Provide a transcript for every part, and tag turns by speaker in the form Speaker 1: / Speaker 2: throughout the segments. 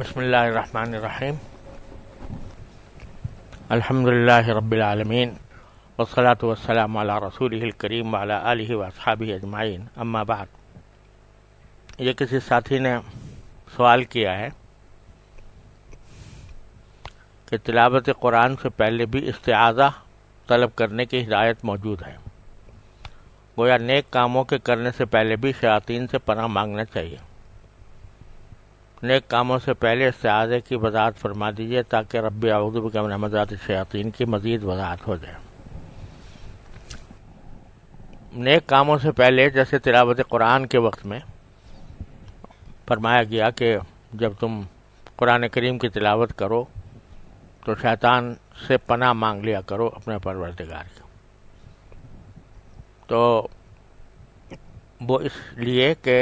Speaker 1: बसमीम अलहमदिल्ला रबालमीन वसलात वसलम अला रसूल करीम वाला आलि वसाबी अजमाइन अम्माबाद ये किसी साथी ने सवाल किया है कि तिलावत कुरान से पहले भी इस्ताज़ा तलब करने की हिदायत मौजूद है वो या नेक कामों के करने से पहले भी शयातीन से पना मांगना चाहिए नेक कामों से पहले इस्तादे की वजाहत फरमा दीजिए ताकि रब अहमदात शयातीन की मज़ीद वजाहत हो जाए नेक कामों से पहले जैसे तिलावत कुरान के वक्त में फरमाया गया कि जब तुम कुरान करीम की तिलावत करो तो शैतान से पना मांग लिया करो अपने परवरदिगार की तो वो इसलिए कि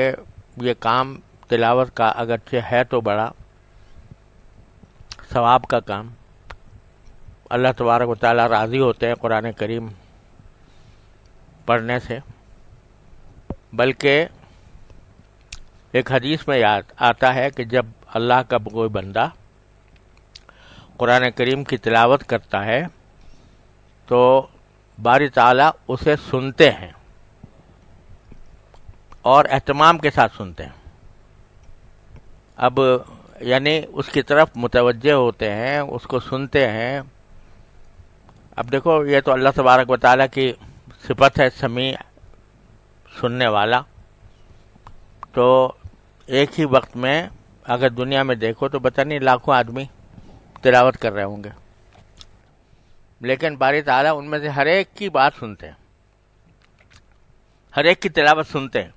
Speaker 1: ये काम तिलावत का अगरचे है तो बड़ा सवाब का काम अल्लाह तबारक वाली राज़ी होते हैं कुरान करीम पढ़ने से बल्कि एक हदीस में याद आता है कि जब अल्लाह का कोई बंदा कुरान करीम की तिलावत करता है तो बारी ताला उसे सुनते हैं और अहतमाम के साथ सुनते हैं अब यानी उसकी तरफ मुतवजह होते हैं उसको सुनते हैं अब देखो ये तो अल्लाह तबारक वाली की सिफत है समी सुनने वाला तो एक ही वक्त में अगर दुनिया में देखो तो पता नहीं लाखों आदमी तिलावत कर रहे होंगे लेकिन बारी ताला उनमें से हर एक की बात सुनते हैं हर एक की तिलावत सुनते हैं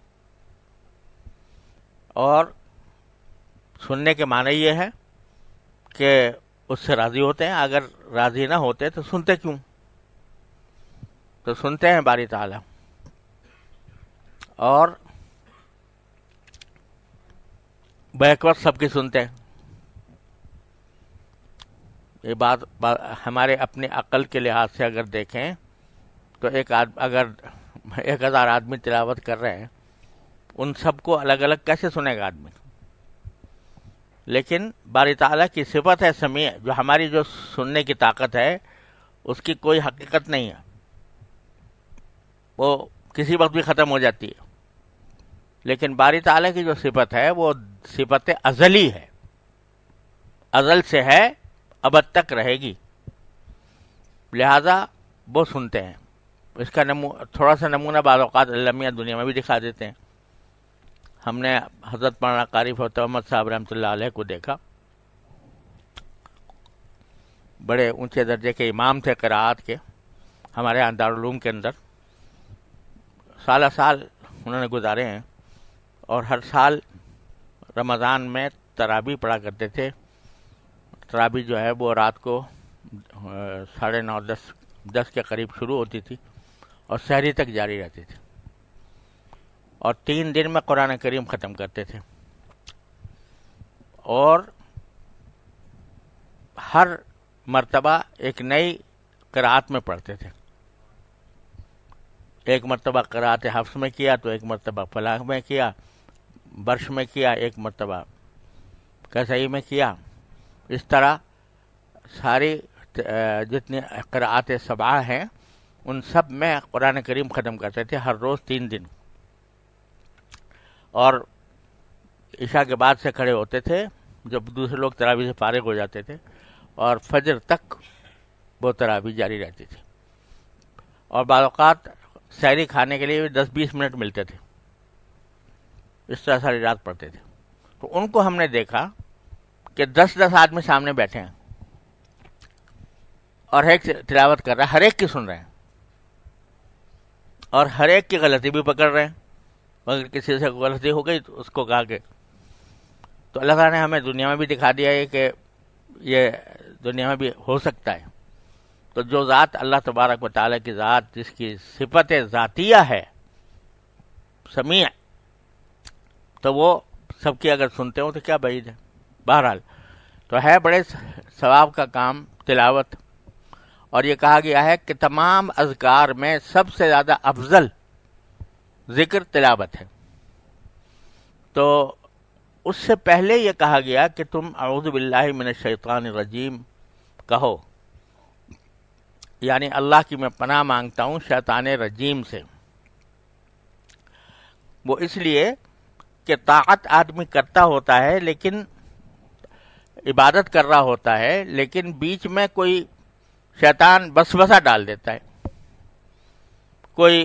Speaker 1: और सुनने के माने ये है कि उससे राजी होते हैं अगर राजी ना होते तो सुनते क्यों तो सुनते हैं बारी ताला और बैकवर्ड सबकी सुनते हैं ये बात, बा, हमारे अपने अकल के लिहाज से अगर देखें तो एक आद, अगर एक हज़ार आदमी तिलावत कर रहे हैं उन सबको अलग अलग कैसे सुनेगा आदमी लेकिन बारी ताला की सिफत है समय जो हमारी जो सुनने की ताकत है उसकी कोई हकीकत नहीं है वो किसी वक्त भी ख़त्म हो जाती है लेकिन बारी ताली की जो सिफत है वो सिफत अजली है अजल से है अब तक रहेगी लिहाजा वो सुनते हैं इसका नमू थोड़ा सा नमूना बाद अवकात दुनिया में भी दिखा देते हैं हमने हज़रत मौलाना कारिफ अहमद साहब रहमत को देखा बड़े ऊंचे दर्जे के इमाम थे करात के हमारे यहाँ दारूम के अंदर साल साल उन्होंने गुजारे हैं और हर साल रमज़ान में तराबी पढ़ा करते थे तराबी जो है वो रात को साढ़े नौ दस दस के करीब शुरू होती थी और शहरी तक जारी रहती थी और तीन दिन में कुरान करीम ख़त्म करते थे और हर मर्तबा एक नई करात में पढ़ते थे एक मरतबा करात हफ्स में किया तो एक मरतबा फलाह में किया वर्ष में किया एक मरतबा कसई में किया इस तरह सारी जितनी करात सबा हैं उन सब में कुरान करीम ख़त्म करते थे हर रोज़ तीन दिन और ईशा के बाद से खड़े होते थे जब दूसरे लोग तरावी से फारग हो जाते थे और फजर तक वो तरावी जारी रहती थी और बात शायरी खाने के लिए भी दस बीस मिनट मिलते थे इस तरह सारी रात पड़ते थे तो उनको हमने देखा कि दस दस आदमी सामने बैठे हैं और हर एक तिलावत कर रहा है हर एक की सुन रहे हैं और हर एक की गलती भी पकड़ रहे हैं मगर किसी से गलती हो गई तो उसको कहा कि तो अल्लाह ताला ने हमें दुनिया में भी दिखा दिया है कि ये दुनिया में भी हो सकता है तो जो ज़ात अल्लाह तबारक वाले की ज़ात जिसकी सिफत ज़ातिया है समीय तो वो सबकी अगर सुनते हो तो क्या बैद है बहरहाल तो है बड़े सवाब का काम तिलावत और ये कहा गया है कि तमाम अजगार में सबसे ज़्यादा अफजल जिक्र तिलावत है तो उससे पहले यह कहा गया कि तुम अरुदबिल्लामिन शैतान रजीम कहो यानी अल्लाह की मैं पनाह मांगता हूँ शैतान रजीम से वो इसलिए कि ताकत आदमी करता होता है लेकिन इबादत कर रहा होता है लेकिन बीच में कोई शैतान बसा डाल देता है कोई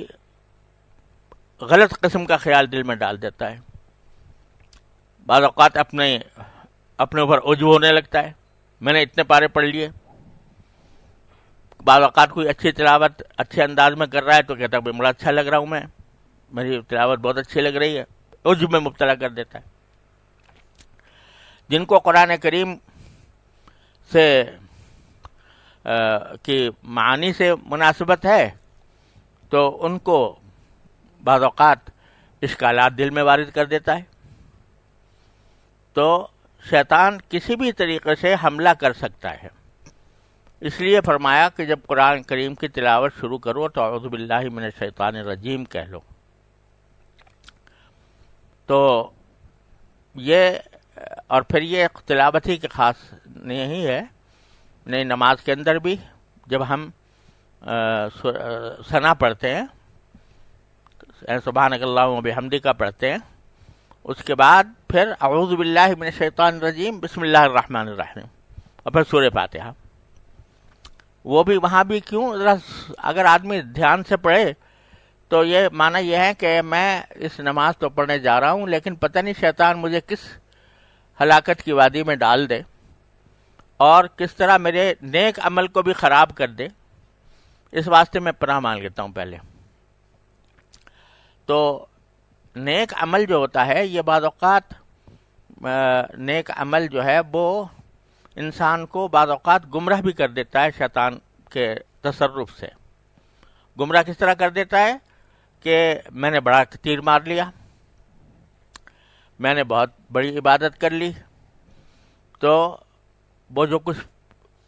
Speaker 1: गलत कस्म का ख्याल दिल में डाल देता है बाद अवकात अपने अपने ऊपर उजू होने लगता है मैंने इतने पारे पढ़ लिए बाद अवत कोई अच्छी तिलावत अच्छे अंदाज में कर रहा है तो कहता है बड़ा अच्छा लग रहा हूँ मैं मेरी तिलावत बहुत अच्छी लग रही है उजू में मुबतला कर देता है जिनको कुरान करीम से की मानी से मुनासिबत है तो उनको बात इसका लात दिल में वारिद कर देता है तो शैतान किसी भी तरीके से हमला कर सकता है इसलिए फरमाया कि जब कुरान करीम की तिलावत शुरू करो तो अवज़बिल्लिमिन शैतान रजीम कह लो तो ये और फिर ये तिलावत ही की खास नहीं है नहीं नमाज के अंदर भी जब हम आ, सना पढ़ते हैं सुबह हमदी का पढ़ते हैं उसके बाद फिर अवज़बिल्लिन शैतान रजीम बसमिल्लाम और फिर सूर्य फातहा वो भी वहाँ भी क्यों अगर आदमी ध्यान से पढ़े तो ये माना यह है कि मैं इस नमाज तो पढ़ने जा रहा हूँ लेकिन पता नहीं शैतान मुझे किस हलाकत की वादी में डाल दे और किस तरह मेरे नेक अमल को भी ख़राब कर दे इस वास्ते मैं पनाह मान लेता हूँ पहले तो नेक अमल जो होता है ये बाज़ात नेक अमल जो है वो इंसान को बाज़ात गुमराह भी कर देता है शैतान के तसरफ से गुमराह किस तरह कर देता है कि मैंने बड़ा तीर मार लिया मैंने बहुत बड़ी इबादत कर ली तो वो जो कुछ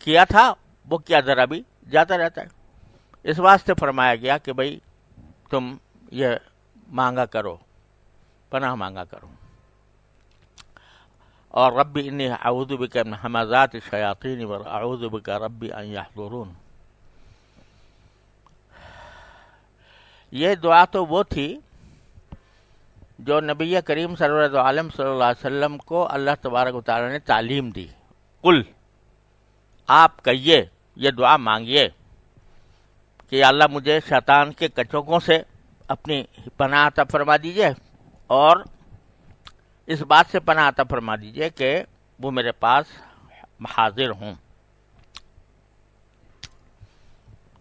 Speaker 1: किया था वो किया ज़रा भी जाता रहता है इस वास्ते फरमाया गया कि भाई तुम ये मांगा करो पनाह मांगा करो और रबी इन आउदुब के हमाजात शयातीन वर आउदुब का रबी अन ये दुआ तो वो थी जो नबी करीम सरम आलम वसल्लम को अल्लाह तबारक तारा ने तालीम दी कुल आप कहिए ये दुआ मांगिए कि अल्लाह मुझे शैतान के कचोकों से अपनी पनाहता आता फरमा दीजिए और इस बात से पनाहता आता फरमा दीजिए कि वो मेरे पास हाजिर हों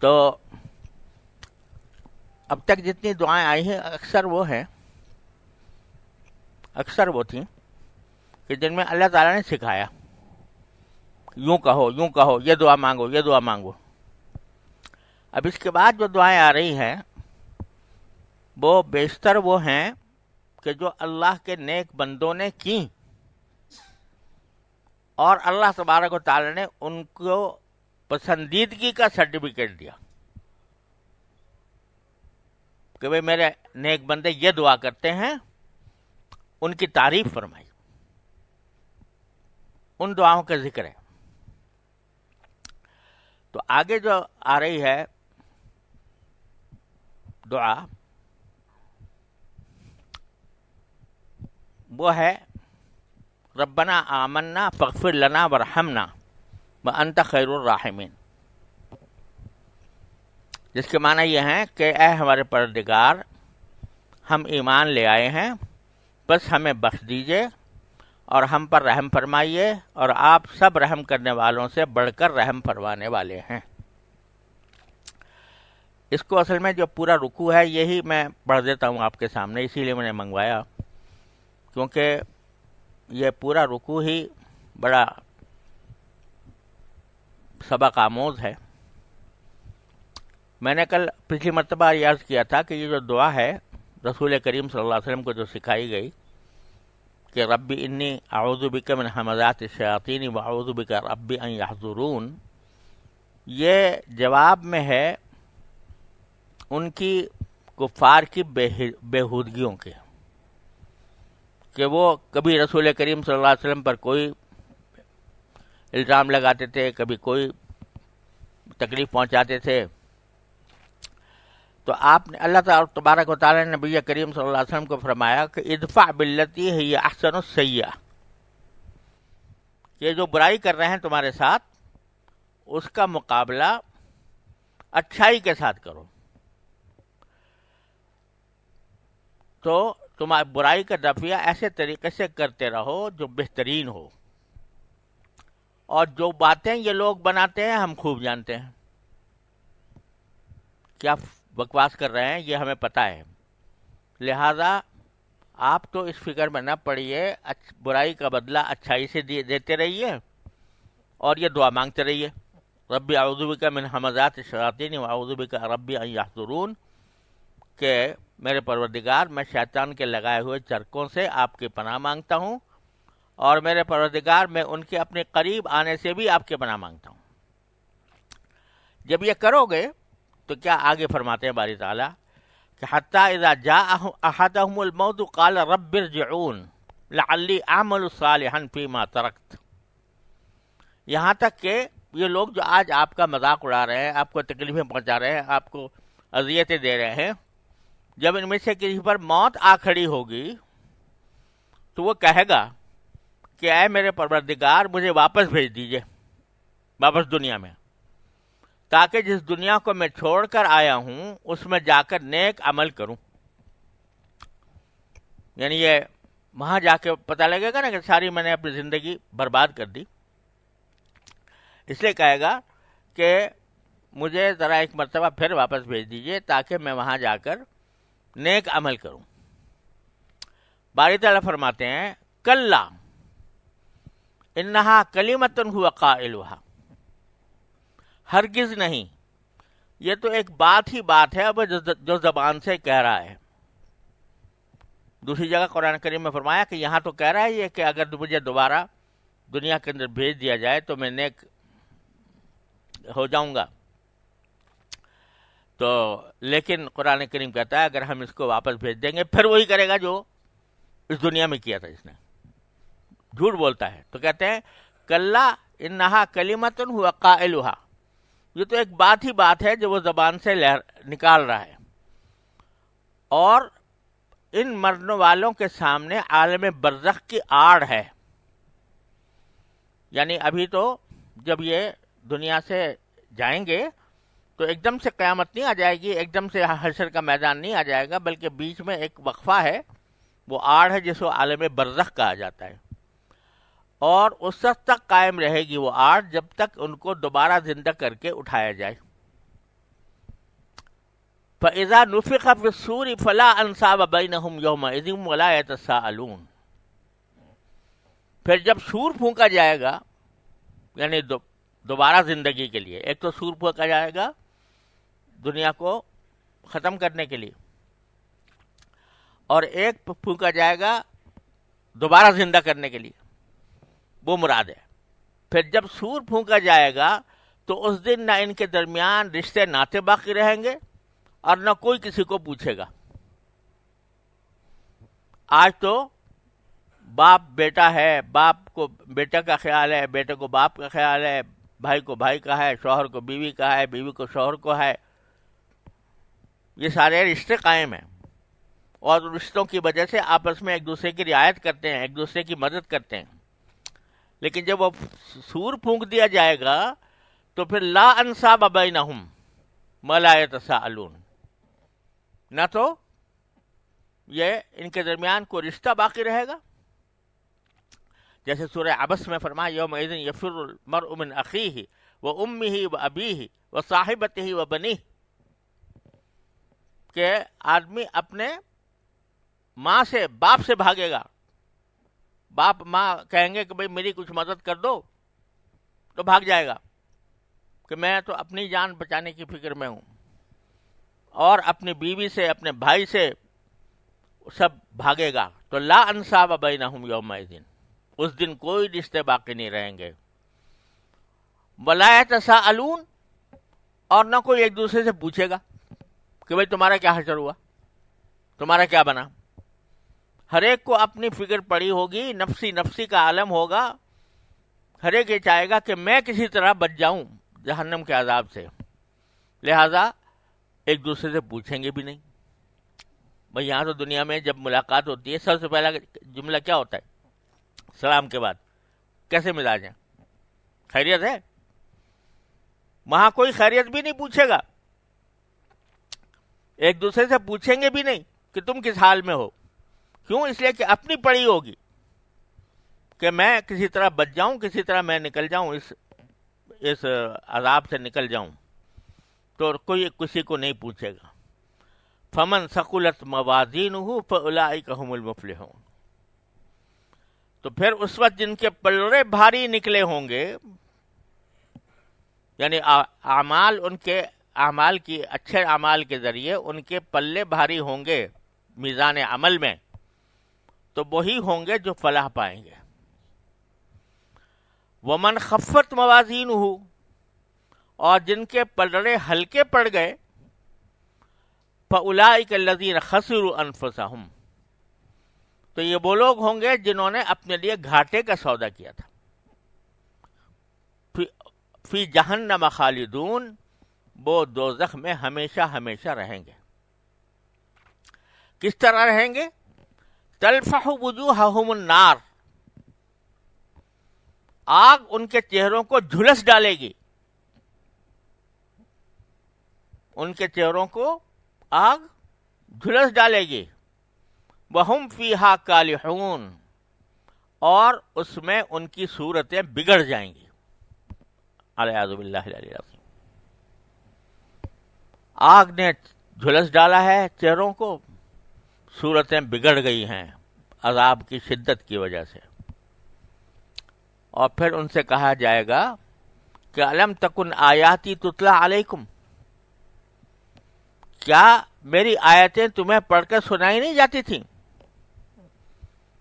Speaker 1: तो अब तक जितनी दुआएं आई हैं अक्सर वो हैं अक्सर वो थी कि जिनमें अल्लाह ताला ने सिखाया यूं कहो यूं कहो ये दुआ मांगो ये दुआ मांगो अब इसके बाद जो दुआएं आ रही हैं वो बेशतर वो हैं कि जो अल्लाह के नेक बंदों ने की और अल्लाह तबारक ताल ने उनको पसंदीदगी का सर्टिफिकेट दिया कि भाई मेरे नेक बंदे ये दुआ करते हैं उनकी तारीफ फरमाई उन दुआओं का जिक्र है तो आगे जो आ रही है दुआ वो है रब्बना आमन्ना फ़िर लना वरहमना व अंत खैरमिन जिसके माना यह है कि ए हमारे परदगार हम ईमान ले आए हैं बस हमें बख्श दीजिए और हम पर रहम फरमाइए और आप सब रहम करने वालों से बढ़कर रहम फरमाने वाले हैं इसको असल में जो पूरा रुकू है यही मैं पढ़ देता हूँ आपके सामने इसीलिए मैंने मंगवाया क्योंकि ये पूरा रुकू ही बड़ा सबक आमोज है मैंने कल पिछली मरतबा याद किया था कि ये जो दुआ है रसूल करीम सल्लल्लाहु अलैहि वसल्लम को जो सिखाई गई कि रब्बी इन्नी आउज़ुबिक मिन हमजात शयातीन व आउज़ुबिक रब्बी अन यहजुरून ये जवाब में है उनकी कुफार की बेहूदगियों के कि वो कभी रसूल करीम सल्लल्लाहु अलैहि वसल्लम पर कोई इल्ज़ाम लगाते थे कभी कोई तकलीफ़ पहुंचाते थे तो आपने अल्लाह तबारक वाली ने नबी करीम सल्लल्लाहु अलैहि वसल्लम को फरमाया कि इदफ़ा बिल्लती है ये अहसन सैया ये जो बुराई कर रहे हैं तुम्हारे साथ उसका मुकाबला अच्छाई के साथ करो तो तुम तो बुराई का रफिया ऐसे तरीके से करते रहो जो बेहतरीन हो और जो बातें ये लोग बनाते हैं हम खूब जानते हैं क्या बकवास कर रहे हैं ये हमें पता है लिहाजा आप तो इस फिक्र में ना पड़िए बुराई का बदला अच्छाई से दे, देते रहिए और ये दुआ मांगते रहिए रबी आउदुबी का मिन हमजात शरातिन आउदुबी का रबी यासरून के मेरे परवरदिगार मैं शैतान के लगाए हुए चरकों से आपकी पनाह मांगता हूँ और मेरे परवरदिगार मैं उनके अपने करीब आने से भी आपके पनाह मांगता हूँ जब ये करोगे तो क्या आगे फरमाते हैं बारी ताला कि हती इज़ा जा अहदमद काल लाली आमल सालहन मा तरक्त यहाँ तक के ये लोग जो आज आपका मजाक उड़ा रहे हैं आपको तकलीफ़ें पहुँचा रहे हैं आपको अजियतें दे रहे हैं जब इनमें से किसी पर मौत आ खड़ी होगी तो वो कहेगा कि आए मेरे परवरदिगार मुझे वापस भेज दीजिए वापस दुनिया में ताकि जिस दुनिया को मैं छोड़कर आया हूँ उसमें जाकर नेक अमल करूँ यानी ये वहाँ जाके पता लगेगा ना कि सारी मैंने अपनी ज़िंदगी बर्बाद कर दी इसलिए कहेगा कि मुझे ज़रा एक मरतबा फिर वापस भेज दीजिए ताकि मैं वहाँ जाकर नेक अमल करूं बारी तला फरमाते हैं कल्ला इन्हा कलीमतन हुआ का हरगिज नहीं ये तो एक बात ही बात है अब जो जबान से कह रहा है दूसरी जगह कुरान करीम में फरमाया कि यहां तो कह रहा है ये कि अगर मुझे दोबारा दुनिया के अंदर भेज दिया जाए तो मैं नेक हो जाऊंगा तो लेकिन कुरान करीम कहता है अगर हम इसको वापस भेज देंगे फिर वही करेगा जो इस दुनिया में किया था इसने झूठ बोलता है तो कहते हैं कल्ला इन नहा कलीमतन हुआ हुआ ये तो एक बात ही बात है जो वो जबान से लहर निकाल रहा है और इन मरने वालों के सामने आलम बरजख की आड़ है यानी अभी तो जब ये दुनिया से जाएंगे तो एकदम से क़्यामत नहीं आ जाएगी एकदम से हशर का मैदान नहीं आ जाएगा बल्कि बीच में एक वक्फ़ा है वो आड़ है जिसको आलम बरज़ख कहा जाता है और उस वक्त तक कायम रहेगी वो आड़ जब तक उनको दोबारा जिंदा करके उठाया जाए फ़ैज़ा नफ़िक फ़िसूर फ़ला अनसाब बिन हम योम इज़म फिर जब सूर फूका जाएगा यानी दोबारा ज़िंदगी के लिए एक तो सूर फूका जाएगा दुनिया को ख़त्म करने के लिए और एक फूका जाएगा दोबारा जिंदा करने के लिए वो मुराद है फिर जब सूर फूका जाएगा तो उस दिन ना इनके दरमियान रिश्ते नाते बाकी रहेंगे और ना कोई किसी को पूछेगा आज तो बाप बेटा है बाप को बेटा का ख्याल है बेटे को बाप का ख्याल है भाई को भाई का है शोहर को बीवी का है बीवी को शोहर को है ये सारे रिश्ते कायम हैं और रिश्तों की वजह से आपस में एक दूसरे की रियायत करते हैं एक दूसरे की मदद करते हैं लेकिन जब वो सूर फूंक दिया जाएगा तो फिर ला अनसाब अबई नहम मलायत अलून ना तो ये इनके दरमियान कोई रिश्ता बाकी रहेगा जैसे सूर्य अबस में फरमाया योम मर उमिन अखी ही व उम्मी ही व अबी ही व साहिबत ही व बनी के आदमी अपने माँ से बाप से भागेगा बाप माँ कहेंगे कि भाई मेरी कुछ मदद कर दो तो भाग जाएगा कि मैं तो अपनी जान बचाने की फिक्र में हूँ और अपनी बीवी से अपने भाई से सब भागेगा तो ला अनसाब अबई हूँ योम दिन उस दिन कोई रिश्ते बाकी नहीं रहेंगे वलायत सा अलून और ना कोई एक दूसरे से पूछेगा कि भाई तुम्हारा क्या हशर हुआ तुम्हारा क्या बना हरेक को अपनी फिक्र पड़ी होगी नफसी नफसी का आलम होगा हरेक ये चाहेगा कि मैं किसी तरह बच जाऊं जहन्नम के आज़ाब से लिहाजा एक दूसरे से पूछेंगे भी नहीं भाई यहाँ तो दुनिया में जब मुलाकात होती है सबसे पहला जुमला क्या होता है सलाम के बाद कैसे मिजाज जाए खैरियत है वहाँ कोई खैरियत भी नहीं पूछेगा एक दूसरे से पूछेंगे भी नहीं कि तुम किस हाल में हो क्यों इसलिए कि अपनी पड़ी होगी कि मैं किसी तरह बच जाऊं किसी तरह मैं निकल जाऊं इस इस अजाब से निकल जाऊं तो कोई किसी को नहीं पूछेगा फमन सकुलत मवाजीन हो फलाई हो तो फिर उस वक्त जिनके पलड़े भारी निकले होंगे यानी आमाल उनके अमाल की अच्छे अमाल के ज़रिए उनके पल्ले भारी होंगे मीज़ान अमल में तो वही होंगे जो फलाह पाएंगे वमन खफ़त मवाजीन हो और जिनके पलड़े हल्के पड़ गए फ़लाइक लजीन खसर अनफसहम तो ये वो लोग होंगे जिन्होंने अपने लिए घाटे का सौदा किया था फी, फी जहन्नम खालिदून वो दो में हमेशा हमेशा रहेंगे किस तरह रहेंगे तलफह वजूहमुन्नार आग उनके चेहरों को झुलस डालेगी उनके चेहरों को आग झुलस डालेगी बहुम फीहा कालिहून और उसमें उनकी सूरतें बिगड़ जाएंगी अलियाज़बिल्ला आग ने झुलस डाला है चेहरों को सूरतें बिगड़ गई हैं अजाब की शिद्दत की वजह से और फिर उनसे कहा जाएगा कि अलम तकुन आयाती तुतला अलैकुम क्या मेरी आयतें तुम्हें पढ़कर सुनाई नहीं जाती थी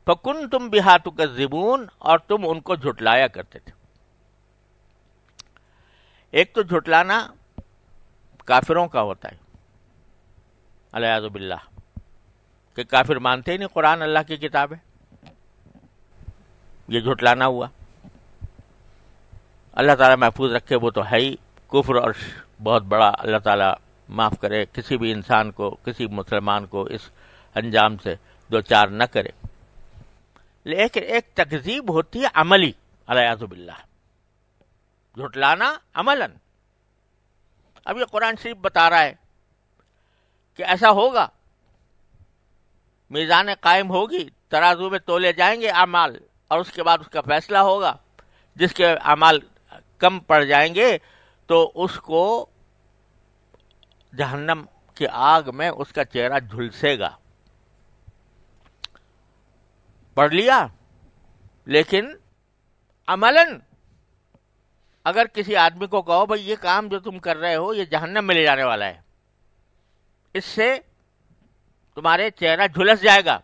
Speaker 1: फकुन तुम बिहातु का जिबून और तुम उनको झुटलाया करते थे एक तो झुटलाना काफिरों का होता है अलयाजुबिल्ला कि काफिर मानते ही नहीं कुरान अल्लाह की किताब है ये झुटलाना हुआ अल्लाह ताला महफूज रखे वो तो है ही कुफर और बहुत बड़ा अल्लाह ताला माफ़ करे किसी भी इंसान को किसी मुसलमान को इस अंजाम से दो चार न करे लेकिन एक तकजीब होती है अमली अलयाजुबिल्ला झुटलाना अमलन अब ये कुरान शरीफ बता रहा है कि ऐसा होगा मीज़ान कायम होगी तराजू में तोले जाएंगे अमाल और उसके बाद उसका फैसला होगा जिसके अमाल कम पड़ जाएंगे तो उसको जहन्नम की आग में उसका चेहरा झुलसेगा पढ़ लिया लेकिन अमलन अगर किसी आदमी को कहो भाई ये काम जो तुम कर रहे हो ये जहन्नम में ले जाने वाला है इससे तुम्हारे चेहरा झुलस जाएगा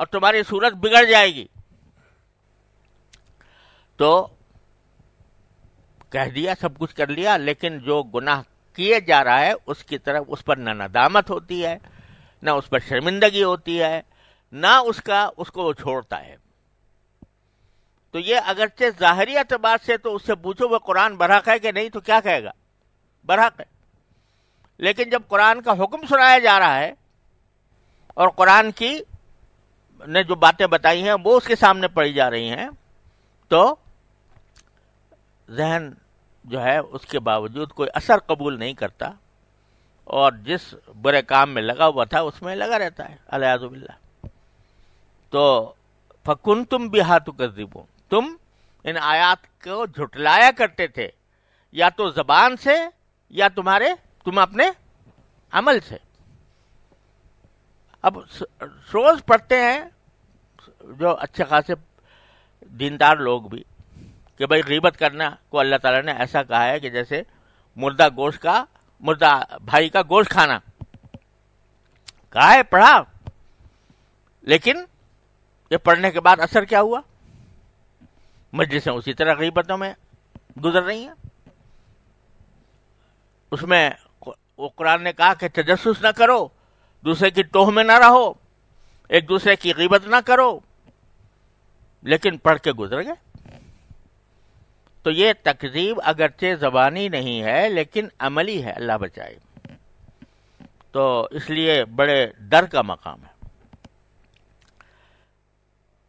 Speaker 1: और तुम्हारी सूरत बिगड़ जाएगी तो कह दिया सब कुछ कर लिया लेकिन जो गुनाह किए जा रहा है उसकी तरफ उस पर ना नदामत होती है ना उस पर शर्मिंदगी होती है ना उसका उसको छोड़ता है तो ये अगरचे ज़ाहरी अतबार से तो उससे पूछो वह कुरान बरहक है कि नहीं तो क्या कहेगा बरहक है लेकिन जब कुरान का हुक्म सुनाया जा रहा है और कुरान की ने जो बातें बताई हैं वो उसके सामने पड़ी जा रही हैं तो जहन जो है उसके बावजूद कोई असर कबूल नहीं करता और जिस बुरे काम में लगा हुआ था उसमें लगा रहता है अलियाज़ुबिल्ला तो फकुन तुम हाथ कर तुम इन आयात को झुटलाया करते थे या तो जबान से या तुम्हारे तुम अपने अमल से अब रोज पढ़ते हैं जो अच्छे खासे दीनदार लोग भी कि भाई गीबत करना को अल्लाह ताला ने ऐसा कहा है कि जैसे मुर्दा गोश्त का मुर्दा भाई का गोश्त खाना कहा है पढ़ा लेकिन ये पढ़ने के बाद असर क्या हुआ मजलिसें उसी तरह गीबतों में गुजर रही हैं उसमें वो कुरान ने कहा कि तजस्स ना करो दूसरे की टोह में ना रहो एक दूसरे की गीबत ना करो लेकिन पढ़ के गुजर गए तो ये तकजीब अगरचे ज़बानी नहीं है लेकिन अमली है अल्लाह बचाए तो इसलिए बड़े डर का मकाम है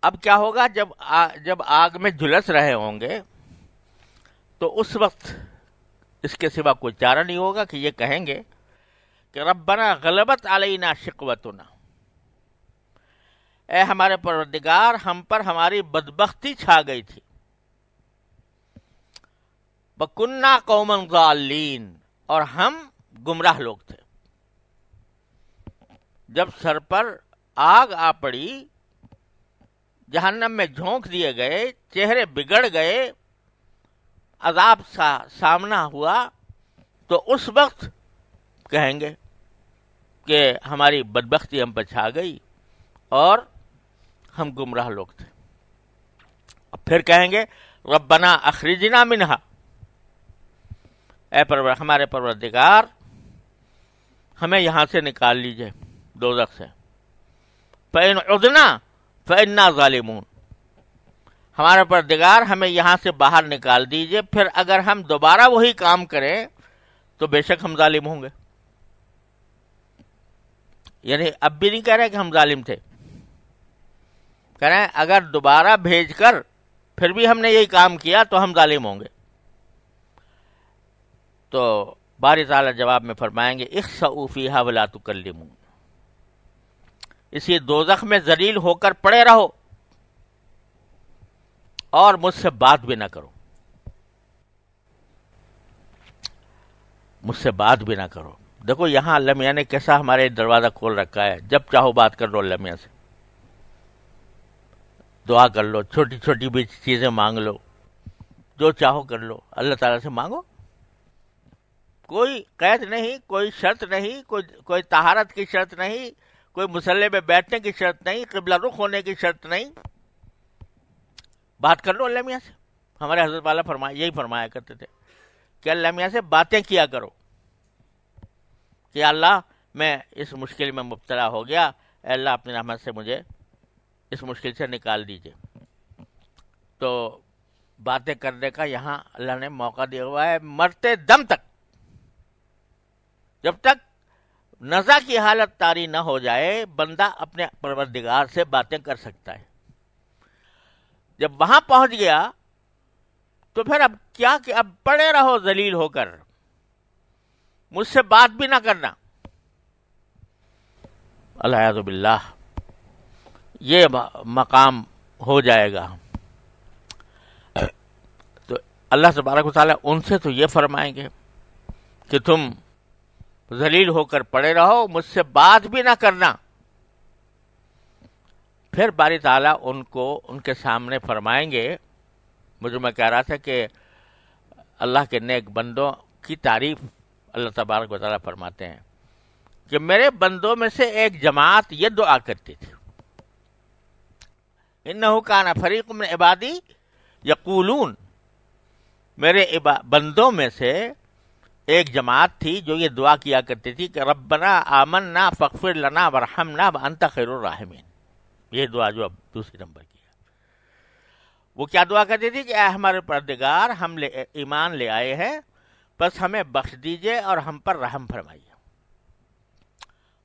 Speaker 1: अब क्या होगा जब आ, जब आग में झुलस रहे होंगे तो उस वक्त इसके सिवा कोई चारा नहीं होगा कि ये कहेंगे कि रबना गलबत आलना शिकवतना ए हमारे परवरदिगार हम पर हमारी बदबख्ती छा गई थी बकुन्ना कौमन गालीन और हम गुमराह लोग थे जब सर पर आग आ पड़ी जहन्नम में झोंक दिए गए चेहरे बिगड़ गए अजाब सा सामना हुआ तो उस वक्त कहेंगे कि हमारी बदबख्ती हम पर छा गई और हम गुमराह लोग थे फिर कहेंगे रब्बना अखरीजना मिनहा ऐ परवर हमारे परवरदिगार हमें यहाँ से निकाल लीजिए दो दख से पैन उदना फैन्ना ालिमून हमारा परदिगार हमें यहाँ से बाहर निकाल दीजिए फिर अगर हम दोबारा वही काम करें तो बेशक हम ालिम होंगे यानी अब भी नहीं कह रहे कि हम ालिम थे कह रहे हैं अगर दोबारा भेज कर फिर भी हमने यही काम किया तो हम ालिम होंगे तो बारी ताला जवाब में फरमाएंगे इस सऊफ़ी हवला तो कर इसी दोजख में जलील होकर पड़े रहो और मुझसे बात भी ना करो मुझसे बात भी ना करो देखो यहां अल्लाह ने कैसा हमारे दरवाज़ा खोल रखा है जब चाहो बात कर लो अल्लाह से दुआ कर लो छोटी छोटी भी चीज़ें मांग लो जो चाहो कर लो अल्लाह ताला से मांगो कोई कैद नहीं कोई शर्त नहीं कोई कोई तहारत की शर्त नहीं कोई मुसल्ले में बैठने की शर्त नहीं किबला रुख होने की शर्त नहीं बात कर लो अल्लाह से हमारे हजरत वाला फरमा यही फरमाया करते थे कि अल्लाह से बातें किया करो कि अल्लाह मैं इस मुश्किल में मुबतला हो गया अल्लाह अपनी रहमत से मुझे इस मुश्किल से निकाल दीजिए तो बातें करने का यहाँ अल्लाह ने मौका दिया हुआ है मरते दम तक जब तक नज़ा की हालत तारी न हो जाए बंदा अपने परवरदिगार से बातें कर सकता है जब वहां पहुंच गया तो फिर अब क्या कि अब पड़े रहो जलील होकर मुझसे बात भी ना करना अलहदबिल्ला ये मकाम हो जाएगा तो अल्लाह से बारक उनसे तो ये फरमाएंगे कि तुम जलील होकर पड़े रहो मुझसे बात भी ना करना फिर बारी ताला उनको उनके सामने फरमाएंगे मुझे मैं कह रहा था कि अल्लाह के नेक बंदों की तारीफ अल्लाह तबारक वाली फरमाते हैं कि मेरे बंदों में से एक जमात ये दुआ करती थी इन काना फरीक में इबादी यकूलून मेरे बंदों में से एक जमात थी जो ये दुआ किया करती थी कि रबना आमन ना फ़िर लना वरहम ना अंत राहमीन ये दुआ जो अब दूसरे नंबर की है वो क्या दुआ करती थी कि हमारे परदगार हम ले ईमान ले आए हैं बस हमें बख्श दीजिए और हम पर रहम फरमाइए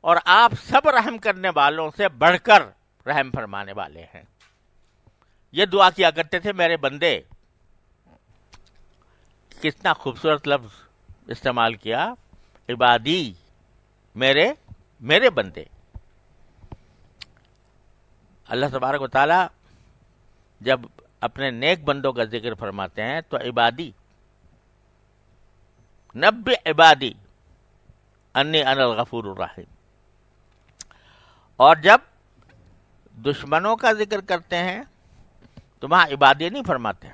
Speaker 1: और आप सब रहम करने वालों से बढ़कर रहम फरमाने वाले हैं ये दुआ किया करते थे मेरे बंदे कितना खूबसूरत लफ्ज़ इस्तेमाल किया इबादी मेरे मेरे बंदे अल्लाह तबारक वाली जब अपने नेक बंदों का जिक्र फरमाते हैं तो इबादी नब्बे इबादी अन्य अनल गफूर राहिम और जब दुश्मनों का जिक्र करते हैं तो वहां इबादी नहीं फरमाते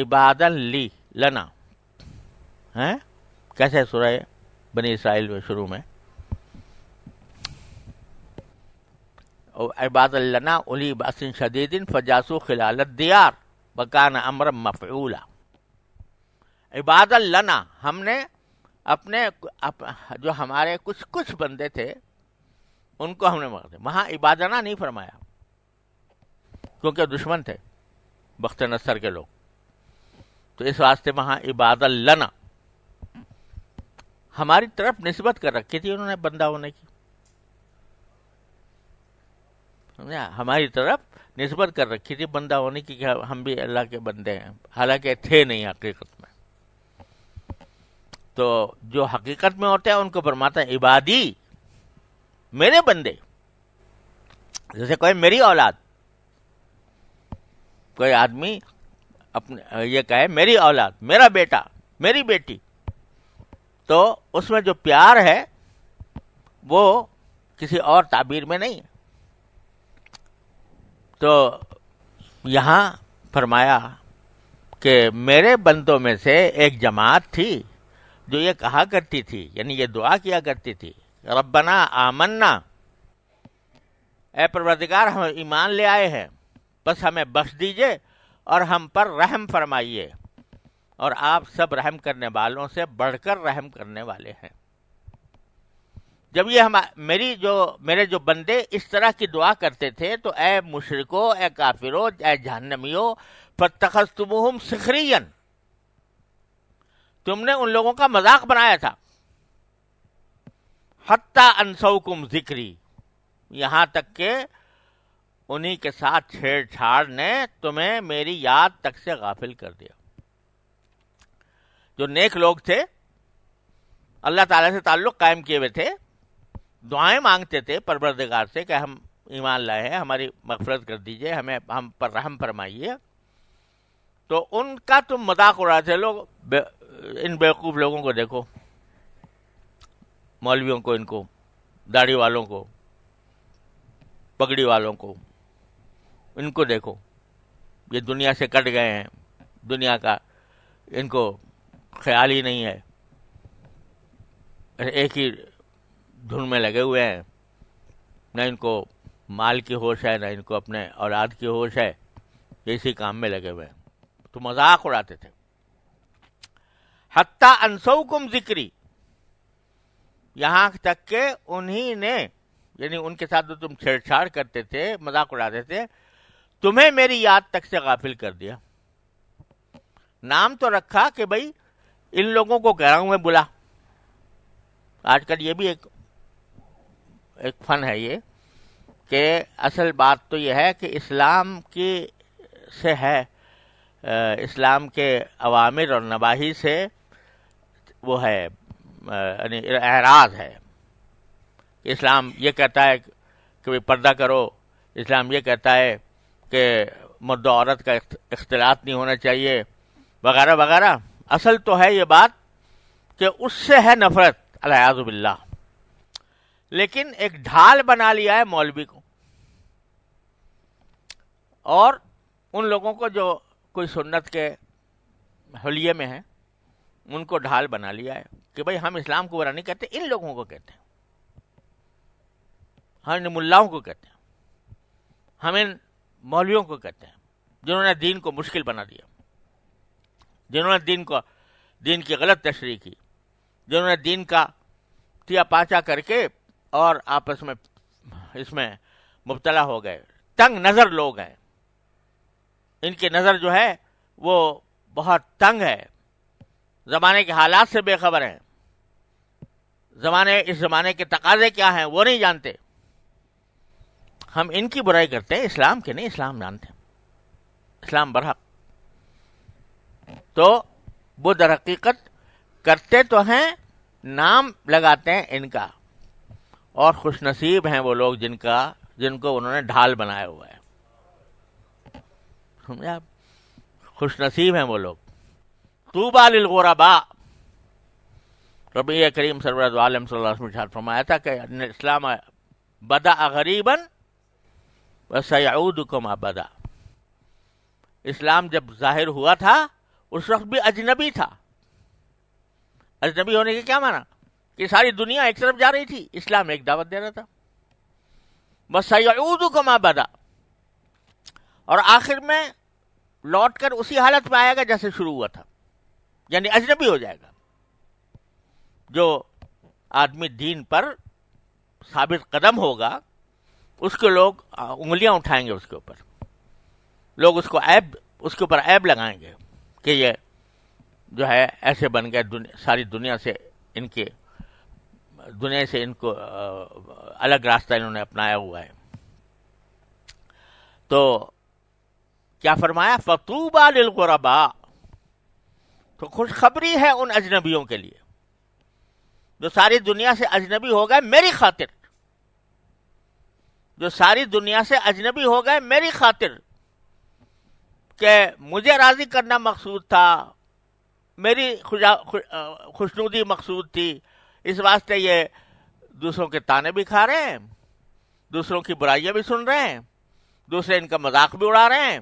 Speaker 1: इबादल ली लना है कैसे सुरह बनी इसराइल में शुरू में अबाद लना उली बासिन शदीदिन फजासु खिलालत दियार बकान अमर मफूला इबाद लना हमने अपने अप, जो हमारे कुछ कुछ बंदे थे उनको हमने मार वहाँ इबादना नहीं फरमाया क्योंकि दुश्मन थे बख्त नसर के लोग तो इस वास्ते वहाँ इबादल लना हमारी तरफ नस्बत कर रखी थी उन्होंने बंदा होने की समझा हमारी तरफ नस्बत कर रखी थी बंदा होने की क्या हम भी अल्लाह के बंदे हैं हालांकि थे नहीं हकीकत में तो जो हकीकत में होते हैं उनको फरमाता है इबादी मेरे बंदे जैसे कोई मेरी औलाद कोई आदमी अपने ये कहे मेरी औलाद मेरा बेटा मेरी बेटी तो उसमें जो प्यार है वो किसी और ताबीर में नहीं तो यहाँ फरमाया कि मेरे बंदों में से एक जमात थी जो ये कहा करती थी यानी ये दुआ किया करती थी रब्बना आमन्ना ए परवरदिगार हम ईमान ले आए हैं बस हमें बख्श दीजिए और हम पर रहम फरमाइए और आप सब रहम करने वालों से बढ़कर रहम करने वाले हैं जब ये हम मेरी जो मेरे जो बंदे इस तरह की दुआ करते थे तो ए मुशरको ए काफिरो ए जहनमियो पर तखस्तुम सिखरीन तुमने उन लोगों का मजाक बनाया था हत्ता अनसौकुम जिक्री यहां तक के उन्हीं के साथ छेड़छाड़ ने तुम्हें मेरी याद तक से गाफिल कर दिया जो नेक लोग थे अल्लाह ताला से ताल्लुक़ कायम किए हुए थे दुआएं मांगते थे परवरदगार से कि हम ईमान लाए हैं हमारी मफफरत कर दीजिए हमें हम पर रहम फरमाइए तो उनका तुम तो मजाक उड़ा थे लोग बे, इन बेवकूफ़ लोगों को देखो मौलवियों को इनको दाढ़ी वालों को पगड़ी वालों को इनको देखो ये दुनिया से कट गए हैं दुनिया का इनको ख्याल ही नहीं है एक ही धुन में लगे हुए हैं न इनको माल की होश है न इनको अपने औलाद की होश है इसी काम में लगे हुए हैं तो मजाक उड़ाते थे हत्ता कुम जिक्री यहां तक के उन्हीं ने यानी उनके साथ जो तुम छेड़छाड़ करते थे मजाक उड़ाते थे तुम्हें मेरी याद तक से गाफिल कर दिया नाम तो रखा कि भाई इन लोगों को कह रहा हूँ मैं बुला आजकल ये भी एक एक फन है ये कि असल बात तो ये है कि इस्लाम की से है इस्लाम के अवामिर और नवाही से वो है यानी एराज है इस्लाम ये कहता है कि भाई पर्दा करो इस्लाम ये कहता है कि मर्द औरत का इख्तलात नहीं होना चाहिए वगैरह वगैरह असल तो है ये बात कि उससे है नफरत अलायाजुबिल्ला लेकिन एक ढाल बना लिया है मौलवी को और उन लोगों को जो कोई सुन्नत के हलिये में है उनको ढाल बना लिया है कि भाई हम इस्लाम को बुरा नहीं कहते इन लोगों को कहते हैं हम इन मुल्लाओं को कहते हैं हम इन मौलवियों को कहते हैं जिन्होंने दीन को मुश्किल बना दिया जिन्होंने दिन को दीन की गलत तशरी की जिन्होंने दीन का तिया पाचा करके और आपस में इसमें मुबतला हो गए तंग नज़र लोग हैं इनकी नज़र जो है वो बहुत तंग है ज़माने के हालात से बेखबर हैं ज़माने इस ज़माने के तकाजे क्या हैं वो नहीं जानते हम इनकी बुराई करते हैं इस्लाम के नहीं इस्लाम जानते हैं इस्लाम बरहक तो वो दर हकीकत करते तो हैं नाम लगाते हैं इनका और खुश नसीब हैं वो लोग जिनका जिनको उन्होंने ढाल बनाया हुआ है समझे आप खुश नसीब हैं वो लोग तूबा लिलगोराबा रबी करीम सरवरत आलम सल्ला फरमाया था कि इस्लाम बदा गरीबन व बदा इस्लाम जब जाहिर हुआ था उस वक्त भी अजनबी था अजनबी होने के क्या माना कि सारी दुनिया एक तरफ जा रही थी इस्लाम एक दावत दे रहा था बस को कमा बदा और आखिर में लौट कर उसी हालत में आएगा जैसे शुरू हुआ था यानी अजनबी हो जाएगा जो आदमी दीन पर साबित कदम होगा उसके लोग उंगलियां उठाएंगे उसके ऊपर लोग उसको ऐब उसके ऊपर ऐब लगाएंगे कि ये जो है ऐसे बन गए दुनिया, सारी दुनिया से इनके दुनिया से इनको अलग रास्ता इन्होंने अपनाया हुआ है तो क्या फरमाया फतूबा लिलगुरबा तो खुशखबरी है उन अजनबियों के लिए जो सारी दुनिया से अजनबी हो गए मेरी खातिर जो सारी दुनिया से अजनबी हो गए मेरी खातिर कि मुझे राज़ी करना मकसूद था मेरी खुशा खुशनुदी मकसूद थी इस वास्ते ये दूसरों के ताने भी खा रहे हैं दूसरों की बुराइयाँ भी सुन रहे हैं दूसरे इनका मजाक भी उड़ा रहे हैं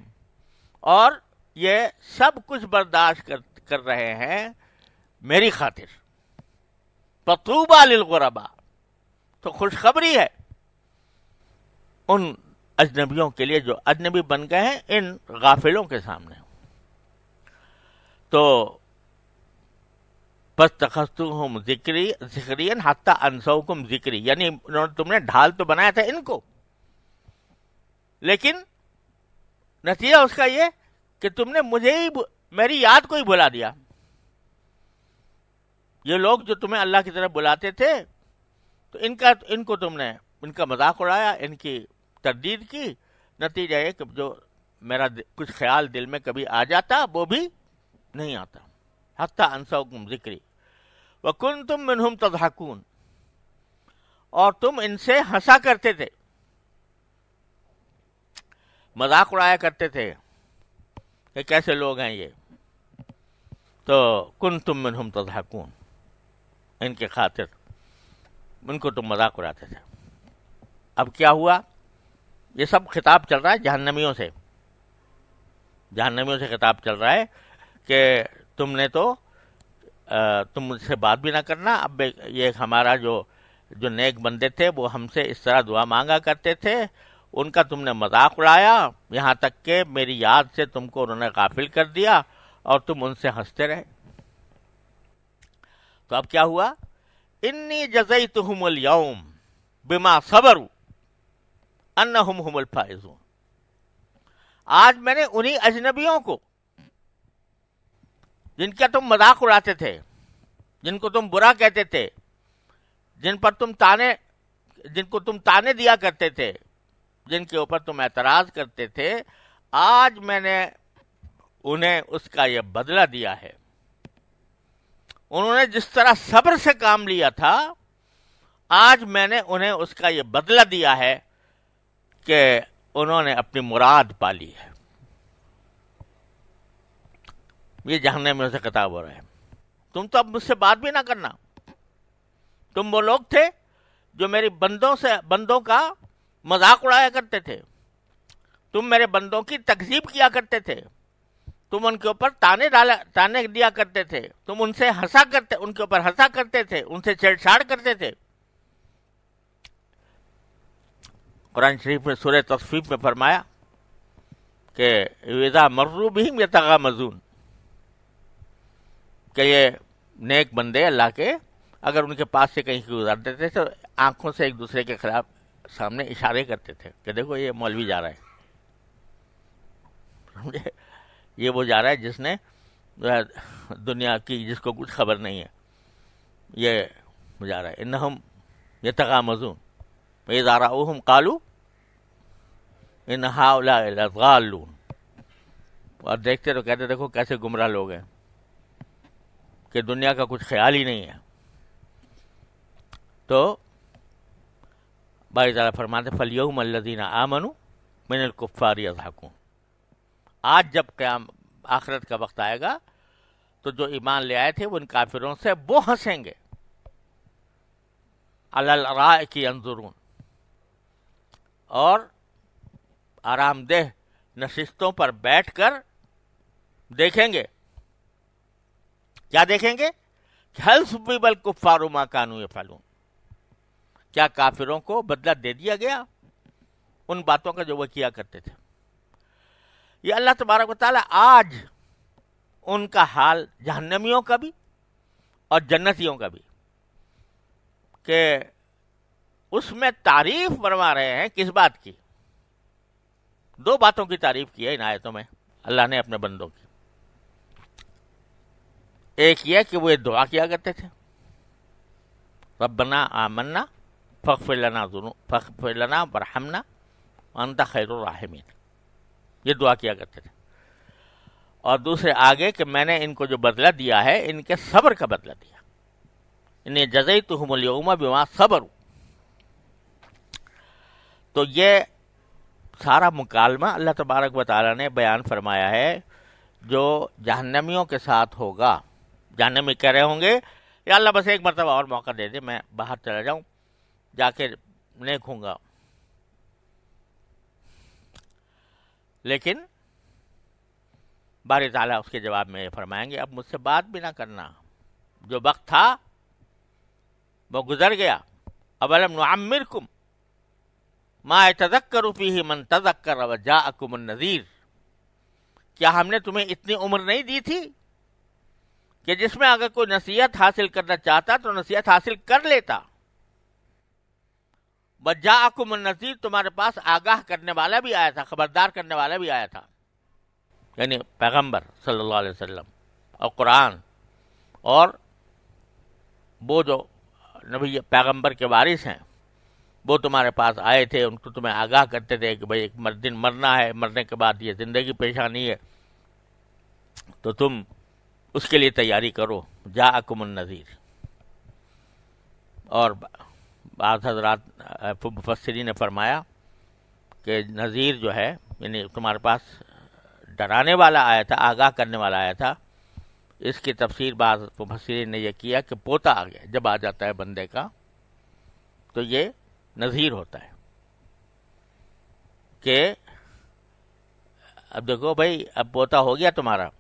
Speaker 1: और ये सब कुछ बर्दाश्त कर कर रहे हैं मेरी खातिर पतूबा गुरबा तो खुशखबरी है उन अजनबियों के लिए जो अजनबी बन गए हैं इन गाफिलों के सामने तो बस तखस्तु हम जिक्री जिक्रियन हत्ता अनसौकुम जिक्री यानी तुमने ढाल तो बनाया था इनको लेकिन नतीजा उसका यह कि तुमने मुझे ही मेरी याद को ही बुला दिया ये लोग जो तुम्हें अल्लाह की तरफ बुलाते थे तो इनका इनको तुमने इनका मजाक उड़ाया इनकी तरदीद की नतीजा ये कि जो मेरा कुछ ख्याल दिल में कभी आ जाता वो भी नहीं आता हत्या अनसौकुम जिक्री वकुन तुम मिनहुम तदहाकून और तुम इनसे हंसा करते थे मजाक उड़ाया करते थे कि कैसे लोग हैं ये तो कुन तुम मिनहुम तदाकून इनके खातिर उनको तुम मजाक उड़ाते थे अब क्या हुआ ये सब खिताब चल रहा है जहन्नमियों से जहन्नमियों से खिताब चल रहा है कि तुमने तो तुम मुझसे बात भी ना करना अब ये हमारा जो जो नेक बंदे थे वो हमसे इस तरह दुआ मांगा करते थे उनका तुमने मजाक उड़ाया यहाँ तक के मेरी याद से तुमको उन्होंने काफिल कर दिया और तुम उनसे हंसते रहे तो अब क्या हुआ इन्नी जजई तुहमुल यौम बिमा सबरू अन्न हम हमल आज मैंने उन्हीं अजनबियों को जिनका तुम मजाक उड़ाते थे जिनको तुम बुरा कहते थे जिन पर तुम ताने जिनको तुम ताने दिया करते थे जिनके ऊपर तुम एतराज करते थे आज मैंने उन्हें उसका यह बदला दिया है उन्होंने जिस तरह सब्र से काम लिया था आज मैंने उन्हें उसका यह बदला दिया है कि उन्होंने अपनी मुराद पाली है ये जानने में उसे खताब हो रहा है तुम तो अब मुझसे बात भी ना करना तुम वो लोग थे जो मेरी बंदों से बंदों का मजाक उड़ाया करते थे तुम मेरे बंदों की तकजीब किया करते थे तुम उनके ऊपर ताने डाला ताने दिया करते थे तुम उनसे हंसा करते उनके ऊपर हंसा करते थे उनसे छेड़छाड़ करते थे कुरान शरीफ में सूर्य तस्फीफ में फरमाया कि मरू भी ही तगा मजून के ये नेक बंदे अल्लाह के अगर उनके पास से कहीं गुजारते थे तो आंखों से एक दूसरे के खिलाफ सामने इशारे करते थे कि देखो ये मौलवी जा रहा है समझे ये वो जा रहा है जिसने दुनिया की जिसको कुछ खबर नहीं है ये जा रहा है इन हम ये तगा मजून वैदा राउहम कालू इन हाउलागालून और देखते तो कहते देखो कैसे गुमराह लोग हैं कि दुनिया का कुछ ख्याल ही नहीं है तो भाई ज़रा फरमाते फलियम अल्लदीना आमनु मिनल कुफ़ारी अजहाकून आज जब क्याम आखरत का वक्त आएगा तो जो ईमान ले आए थे उन काफिरों से वो हंसेंगे अलरा की अंजुरून और आरामदेह नशिस्तों पर बैठकर देखेंगे क्या देखेंगे हल्स बिबल को फारूमा कानू ये फालू क्या काफिरों को बदला दे दिया गया उन बातों का जो वह किया करते थे ये अल्लाह तबारक ताली आज उनका हाल जहनमियों का भी और जन्नतियों का भी के उसमें तारीफ बनवा रहे हैं किस बात की दो बातों की तारीफ की है इन आयतों में अल्लाह ने अपने बंदों की एक यह कि ये दुआ किया करते थे रबना आमन्ना फखफिलना लना जुनू फ़खफिर लना खैर राहमीन ये दुआ किया करते थे और दूसरे आगे कि मैंने इनको जो बदला दिया है इनके सब्र का बदला दिया इन्हें जजई तो हमलियोमा सबर सब्र तो ये सारा मुकालमा अल्लाह तबारक वाली ने बयान फरमाया है जो जहन्नमियों के साथ होगा जहन्नमी कह रहे होंगे या अल्लाह बस एक मरतबा और मौका दे दे मैं बाहर चला जाऊँ जाके नेक लेकिन बारी ताला उसके जवाब में फरमाएंगे अब मुझसे बात भी ना करना जो वक्त था वो गुजर गया अब अलम नामिर कुम मा रूपी ही मन तजक्कर वजा अकुमन नज़ीर क्या हमने तुम्हें इतनी उम्र नहीं दी थी कि जिसमें अगर कोई नसीहत हासिल करना चाहता तो नसीहत हासिल कर लेता बजा अकुमन नज़ीर तुम्हारे पास आगाह करने वाला भी आया था खबरदार करने वाला भी आया था यानी पैगंबर सल्लल्लाहु अलैहि वसल्लम और कुरान और वो जो नबी पैगंबर के वारिस हैं वो तुम्हारे पास आए थे उनको तुम्हें आगाह करते थे कि भाई एक मर दिन मरना है मरने के बाद ये ज़िंदगी पेशानी है तो तुम उसके लिए तैयारी करो जा अकुमन नज़ीर और बाद हजरात मुफसरी ने फरमाया कि नज़ीर जो है यानी तुम्हारे पास डराने वाला आया था आगाह करने वाला आया था इसकी तफसीर बाद मुफसरी ने यह किया कि पोता आ गया जब आ जाता है बंदे का तो ये नज़ीर होता है कि अब देखो भाई अब पोता हो गया तुम्हारा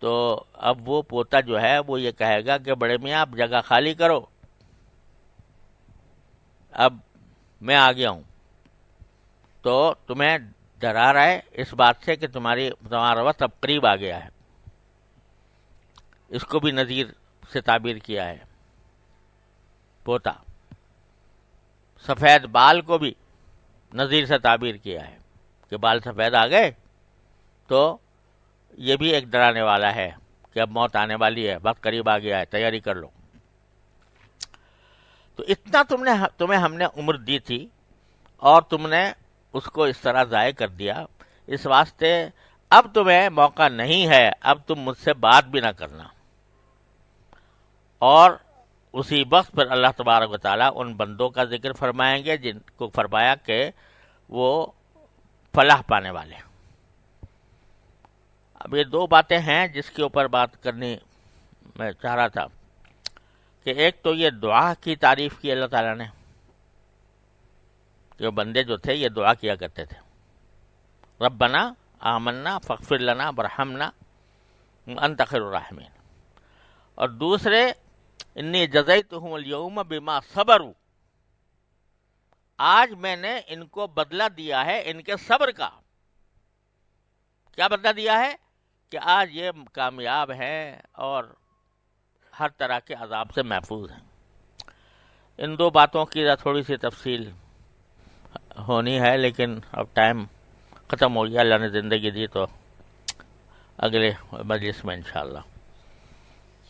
Speaker 1: तो अब वो पोता जो है वो ये कहेगा कि बड़े मियाँ आप जगह खाली करो अब मैं आ गया हूँ तो तुम्हें डरा रहा है इस बात से कि तुम्हारी तुम्हारा वक्त अब करीब आ गया है इसको भी नज़ीर से ताबीर किया है पोता सफ़ेद बाल को भी नज़ीर से ताबीर किया है कि बाल सफ़ेद आ गए तो ये भी एक डराने वाला है कि अब मौत आने वाली है वक्त करीब आ गया है तैयारी कर लो तो इतना तुमने तुम्हें हमने उम्र दी थी और तुमने उसको इस तरह ज़ाय कर दिया इस वास्ते अब तुम्हें मौका नहीं है अब तुम मुझसे बात भी ना करना और उसी वक्त पर अल्लाह तबारक वाली उन बंदों का जिक्र फरमाएंगे जिनको फरमाया कि वो फलाह पाने वाले अब ये दो बातें हैं जिसके ऊपर बात करनी मैं चाह रहा था कि एक तो ये दुआ की तारीफ़ की अल्लाह ताला ने जो बंदे जो थे ये दुआ किया करते थे रबना आमन्ना फ़िर लना बरहमना अनतखर और दूसरे इन्नी जजैत यौम बिमा सबरू आज मैंने इनको बदला दिया है इनके सब्र का क्या बदला दिया है कि आज ये कामयाब हैं और हर तरह के अजाब से महफूज हैं इन दो बातों की थोड़ी सी तफसील होनी है लेकिन अब टाइम ख़त्म हो गया अल्लाह ने ज़िंदगी दी तो अगले मजलिस में इंशाल्लाह